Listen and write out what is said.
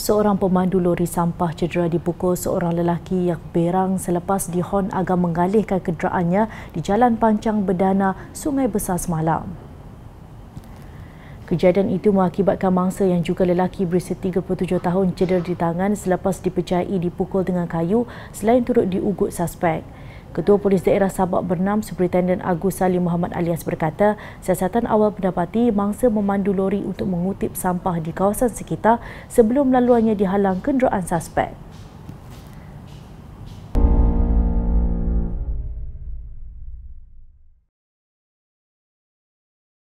Seorang pemandu lori sampah cedera dipukul seorang lelaki yang berang selepas dihon agar mengalihkan kenderaannya di Jalan Pancang bedana Sungai Besar semalam. Kejadian itu mengakibatkan mangsa yang juga lelaki berusia 37 tahun cedera di tangan selepas dipercayai dipukul dengan kayu selain turut diugut suspek. Ketua Polis Daerah Sabak Bernam, Superintendent Agus Salim Muhammad Alias berkata, siasatan awal mendapati mangsa memandu lori untuk mengutip sampah di kawasan sekitar sebelum laluannya dihalang kenderaan suspek.